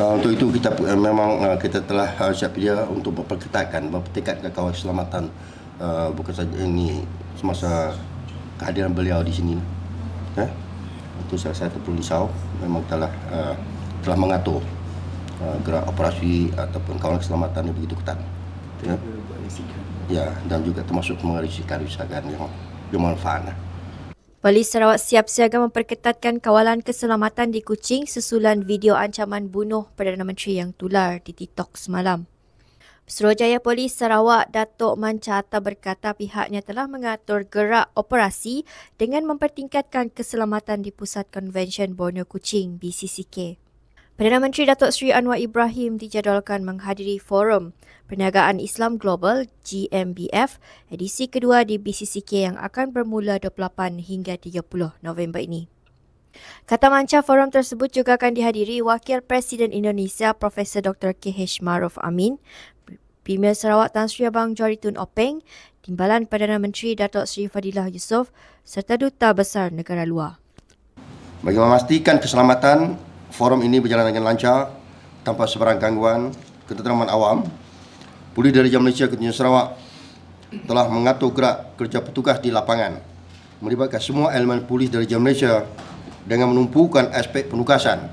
uh, untuk itu kita uh, memang uh, kita telah uh, siap dia untuk memperketatkan mempertingkatkan kawalan keselamatan uh, bukan saja ini semasa kehadiran beliau di sini eh? itu salah satu perlu memang telah uh, telah mengatur uh, gerak operasi ataupun kawalan keselamatan yang begitu ketat ya? ya dan juga termasuk mengerisikan usahakan yang bermanfaat lah. Polis Sarawak siap siaga memperketatkan kawalan keselamatan di Kuching sesulan video ancaman bunuh Perdana Menteri yang tular di TikTok semalam. Suruhjaya Polis Sarawak Datuk Mancata berkata pihaknya telah mengatur gerak operasi dengan mempertingkatkan keselamatan di Pusat Konvensyen Borneo Kuching BCCK. Perdana Menteri Datuk Seri Anwar Ibrahim dijadualkan menghadiri Forum Perniagaan Islam Global GMBF edisi kedua di BCCK yang akan bermula 28 hingga 30 November ini. Kata manca forum tersebut juga akan dihadiri Wakil Presiden Indonesia Prof. Dr. K.H. Maruf Amin, Premier Sarawak Tan Sri Abang Jori Tun Openg, Timbalan Perdana Menteri Datuk Seri Fadilah Yusof serta Duta Besar Negara Luar. Bagi memastikan keselamatan forum ini berjalan dengan lancar tanpa sebarang gangguan ketenteraman awam. Polis dari Jam Malaysia Kutinya Sarawak telah mengatur gerak kerja petugas di lapangan melibatkan semua elemen polis dari Jam Malaysia dengan menumpukan aspek penugasan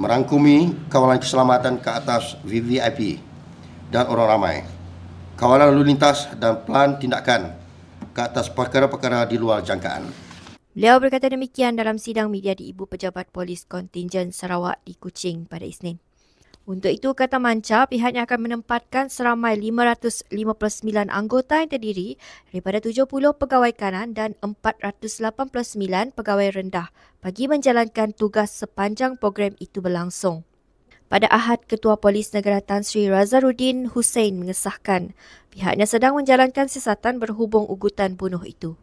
merangkumi kawalan keselamatan ke atas VVIP dan orang ramai kawalan lalu lintas dan pelan tindakan ke atas perkara-perkara di luar jangkaan. Beliau berkata demikian dalam sidang media di Ibu Pejabat Polis Kontingen Sarawak di Kuching pada Isnin. Untuk itu, kata Manca, pihaknya akan menempatkan seramai 559 anggota yang terdiri daripada 70 pegawai kanan dan 489 pegawai rendah bagi menjalankan tugas sepanjang program itu berlangsung. Pada Ahad, Ketua Polis Negara Tan Sri Razaruddin Hussein mengesahkan pihaknya sedang menjalankan siasatan berhubung ugutan bunuh itu.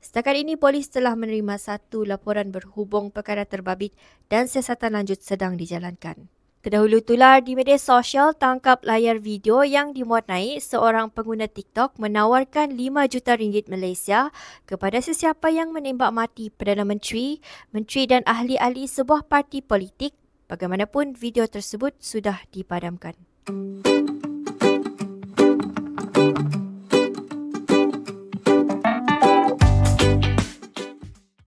Setakat ini polis telah menerima satu laporan berhubung perkara terbabit dan siasatan lanjut sedang dijalankan. Terdahulu tular di media sosial tangkap layar video yang dimuat naik seorang pengguna TikTok menawarkan 5 juta ringgit Malaysia kepada sesiapa yang menembak mati Perdana Menteri, Menteri dan ahli-ahli sebuah parti politik. Bagaimanapun video tersebut sudah dipadamkan. Música